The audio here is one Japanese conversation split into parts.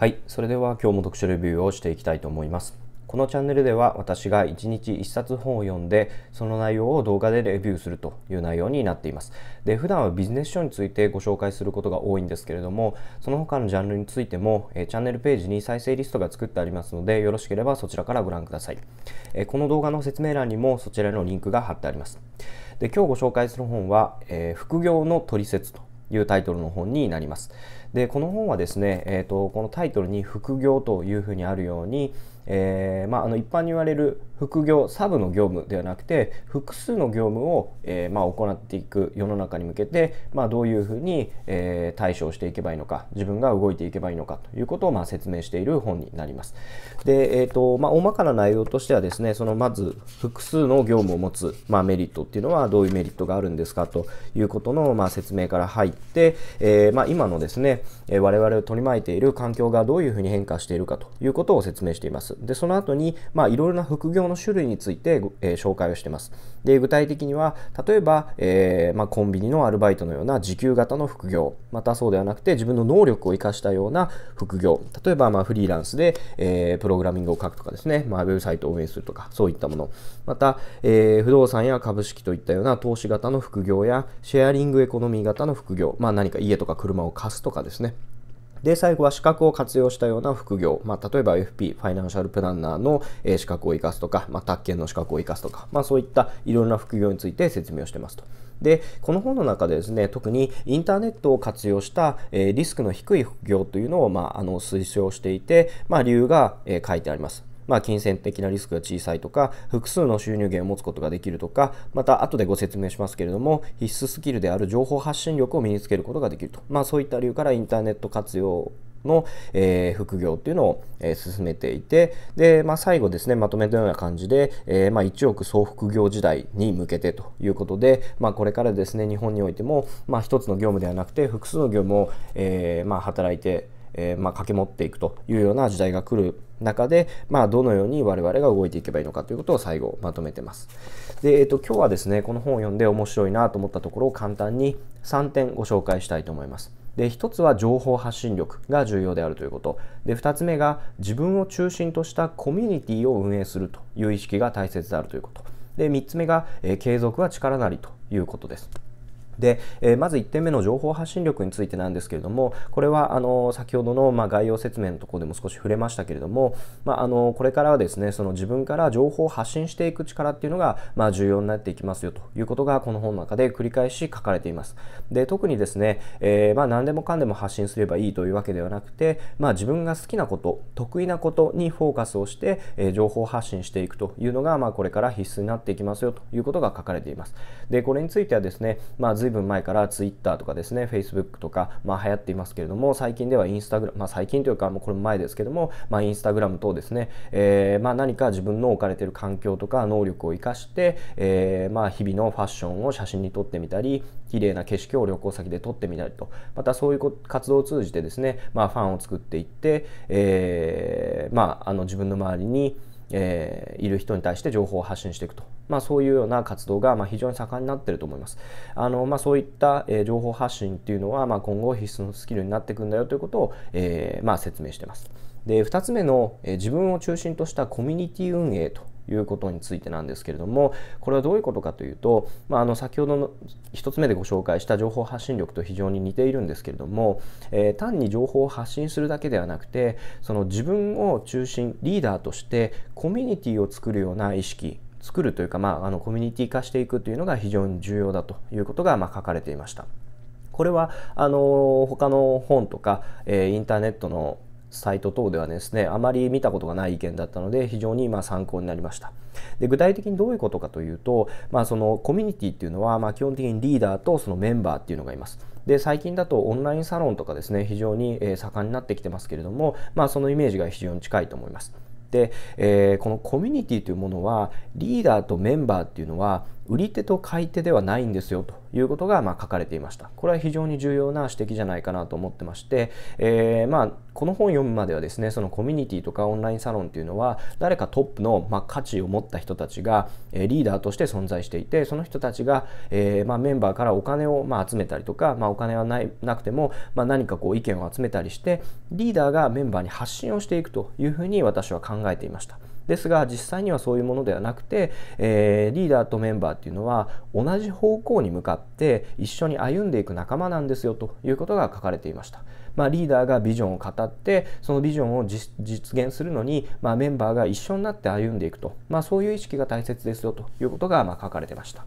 はい、それでは今日も読書レビューをしていきたいと思います。このチャンネルでは私が1日1冊本を読んでその内容を動画でレビューするという内容になっています。で普段はビジネス書についてご紹介することが多いんですけれどもその他のジャンルについてもえチャンネルページに再生リストが作ってありますのでよろしければそちらからご覧ください。えこの動画の説明欄にもそちらのリンクが貼ってあります。で今日ご紹介する本は、えー、副業の取説というタイトルの本になります。でこの本はですね、えーと、このタイトルに「副業」というふうにあるように、えー、まあ、あの一般に言われる副業サブの業務ではなくて複数の業務を、えー、まあ、行っていく世の中に向けて、まあ、どういうふうに、えー、対処していけばいいのか自分が動いていけばいいのかということを、ま説明している本になります。で、えーとま大まかな内容としてはですねそのまず複数の業務を持つ、まメリットっていうのはどういうメリットがあるんですかということの、ま説明から入って、えま今のですねで、え我々を取り巻いている環境がどういうふうに変化しているかということを説明しています。で、その後に、まあ、いろいろな副業の種類について、え紹介をしています。で、具体的には、例えば、えー、まあ、コンビニのアルバイトのような時給型の副業、またそうではなくて自分の能力を生かしたような副業、例えば、まあ、フリーランスで、えー、プログラミングを書くとかですね、まあ、ウェブサイトを運営するとか、そういったもの、また、えー、不動産や株式といったような投資型の副業や、シェアリングエコノミー型の副業、まあ、何か家とか車を貸すとかですねですね。で、最後は資格を活用したような副業。まあ、例えば FP、ファイナンシャルプランナーの資格を生かすとか、まあ、宅建の資格を生かすとか、まあ、そういったいろんな副業について説明をしてますと。で、この本の中でですね、特にインターネットを活用した、えリスクの低い副業というのを、まあ、あの推奨していて、まあ、理由が、え書いてあります。まあ、金銭的なリスクが小さいとか、複数の収入源を持つことができるとか、また後でご説明しますけれども、必須スキルである情報発信力を身につけることができると。まあ、そういった理由からインターネット活用の、えー、副業っていうのを、えー、進めていてで、まあ、最後ですねまとめたような感じで、えー、まあ、1億総副業時代に向けてということで、まあ、これからですね日本においても、まあ、1つの業務ではなくて複数の業務を、えまあ、働いてえー、まあ、け持っていくというような時代が来る中で、まあ、どのように我々が動いていけばいいのかということを最後まとめてます。で、えっと、今日はですね、この本を読んで面白いなと思ったところを簡単に3点ご紹介したいと思います。で、1つは情報発信力が重要であるということ。で、2つ目が自分を中心としたコミュニティを運営するという意識が大切であるということ。で、3つ目が、えー、継続は力なりということです。で、えー、まず1点目の情報発信力についてなんですけれどもこれはあの先ほどのま概要説明のところでも少し触れましたけれども、まああ、のこれからはですねその自分から情報を発信していく力っていうのがま重要になっていきますよということがこの本の中で繰り返し書かれています。で特にですね、えー、ま何でもかんでも発信すればいいというわけではなくて、まあ、自分が好きなこと得意なことにフォーカスをして、え情報発信していくというのが、まあ、これから必須になっていきますよということが書かれています。でこれについてはですね、まあ随分前から Twitter とかですね Facebook とか、まあ、流行っていますけれども最近ではインスタグラム、まあ、最近というかもうこれ前ですけども、まあ、インスタグラム等ですね、えー、まあ、何か自分の置かれている環境とか能力を生かして、えー、まあ、日々のファッションを写真に撮ってみたり綺麗な景色を旅行先で撮ってみたりとまたそういう活動を通じてですね、まあ、ファンを作っていって、えー、まあ、あの自分の周りにえー、いる人に対して情報を発信していくと、まあ、そういうような活動が、まあ、非常に盛んになっていると思います。あのまあ、そういった、えー、情報発信っていうのは、まあ、今後必須のスキルになっていくんだよということを、えーまあ、説明しています。で2つ目の、えー、自分を中心としたコミュニティ運営ということについてなんですけれどもこれはどういうことかというと、まあ、あの先ほどの1つ目でご紹介した情報発信力と非常に似ているんですけれども、えー、単に情報を発信するだけではなくてその自分を中心リーダーとしてコミュニティを作るような意識作るというか、まあ、あのコミュニティ化していくというのが非常に重要だということが、ま書かれていました。これはあの他の本とか、えー、インターネットのサイト等ではですねあまり見たことがない意見だったので非常にま参考になりましたで具体的にどういうことかというと、まあ、そのコミュニティっていうのはま基本的にリーダーとそのメンバーっていうのがいますで最近だとオンラインサロンとかですね非常に盛んになってきてますけれども、まあ、そのイメージが非常に近いと思いますで、えー、このコミュニティというものはリーダーとメンバーっていうのは売り手と買い手ではないんですよということがま書かれていました。これは非常に重要な指摘じゃないかなと思ってまして、えー、まあ、この本を読むまではですねそのコミュニティとかオンラインサロンっていうのは誰かトップのま価値を持った人たちがリーダーとして存在していてその人たちが、えまメンバーからお金をま集めたりとか、まあ、お金はないなくても、ま何かこう意見を集めたりしてリーダーがメンバーに発信をしていくというふうに私は考えていました。ですが実際にはそういうものではなくて、えー、リーダーとメンバーっていうのは同じ方向に向かって一緒に歩んでいく仲間なんですよということが書かれていました。まあ、リーダーがビジョンを語ってそのビジョンを実現するのに、まあ、メンバーが一緒になって歩んでいくと、まあ、そういう意識が大切ですよということがま書かれてました。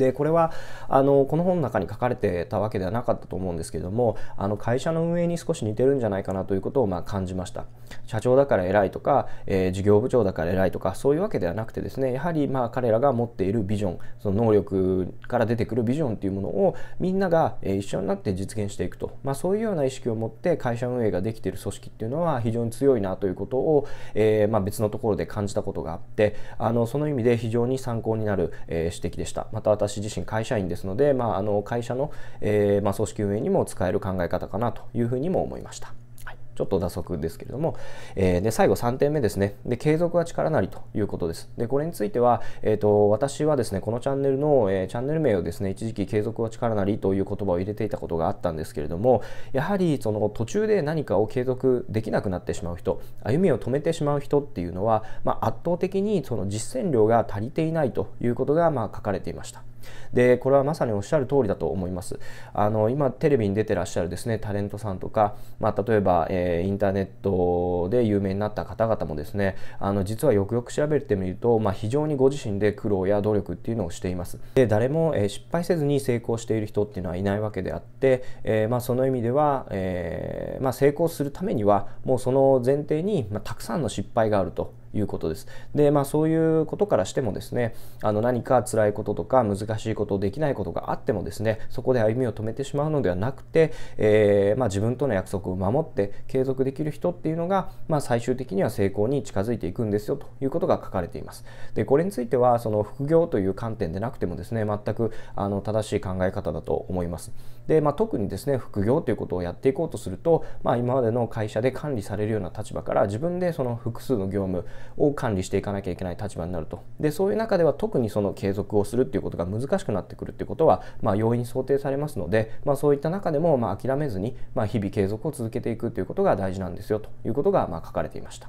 でこれはあのこの本の中に書かれてたわけではなかったと思うんですけどもあの会社の運営に少し似てるんじゃないかなということをま感じました社長だから偉いとか、えー、事業部長だから偉いとかそういうわけではなくてですねやはりまあ彼らが持っているビジョンその能力から出てくるビジョンというものをみんなが一緒になって実現していくと、まあ、そういうような意識を持って会社運営ができている組織っていうのは非常に強いなということを、えー、ま別のところで感じたことがあってあのその意味で非常に参考になる、え指摘でしたまた私自身会社員ですので、まあ、あの会社の、えー、まあ、組織運営にも使える考え方かなというふうにも思いました。ちょっと打足ですけれども、えー、で最後3点目ですねで継続は力なりということですでこれについては、えーと、私はですねこのチャンネルの、えー、チャンネル名をですね一時期継続は力なりという言葉を入れていたことがあったんですけれどもやはりその途中で何かを継続できなくなってしまう人歩みを止めてしまう人っていうのは、まあ、圧倒的にその実践量が足りていないということが、まあ、書かれていましたでこれはまさにおっしゃる通りだと思いますあの今テレビに出てらっしゃるですねタレントさんとか、まあ、例えば、えー、インターネットで有名になった方々もですねあの実はよくよく調べてみると、まあ、非常にご自身で苦労や努力っていうのをしていますで誰も、えー、失敗せずに成功している人っていうのはいないわけであって、えー、まあ、その意味では、えまあ、成功するためにはもうその前提に、またくさんの失敗があるということです。で、まあそういうことからしてもですね、あの何か辛いこととか難しいこと、できないことがあってもですね、そこで歩みを止めてしまうのではなくて、えー、まあ、自分との約束を守って継続できる人っていうのが、まあ、最終的には成功に近づいていくんですよということが書かれています。で、これについては、その副業という観点でなくてもですね、全くあの正しい考え方だと思います。で、まあ、特にですね、副業ということをやっていこうとすると、まあ、今までの会社で管理されるような立場から自分でその複数の業務を管理していかなきゃいけない立場になるとでそういう中では特にその継続をするっていうことが難しくなってくるっていうことは、まあ、容易に想定されますので、まあ、そういった中でも、まあ、諦めずに、まあ、日々継続を続けていくっていうことが大事なんですよということが、まあ、書かれていました。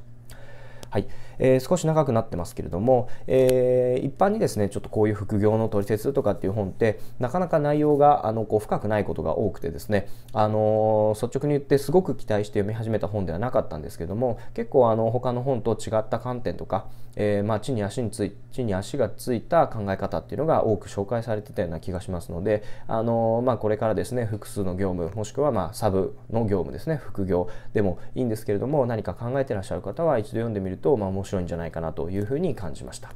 はい、えー、少し長くなってますけれども、えー、一般にですね、ちょっとこういう副業の取説とかっていう本って、なかなか内容があのこう深くないことが多くてですね、あのー、率直に言ってすごく期待して読み始めた本ではなかったんですけども、結構あの他の本と違った観点とか、えー、まあ、地に足につい地に足がついた考え方っていうのが多く紹介されてたような気がしますので、あのまあ、これからですね複数の業務もしくはまサブの業務ですね副業でもいいんですけれども何か考えてらっしゃる方は一度読んでみると、まあ、面白いんじゃないかなというふうに感じました。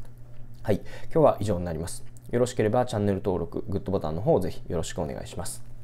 はい、今日は以上になります。よろしければチャンネル登録、グッドボタンの方をぜひよろしくお願いします。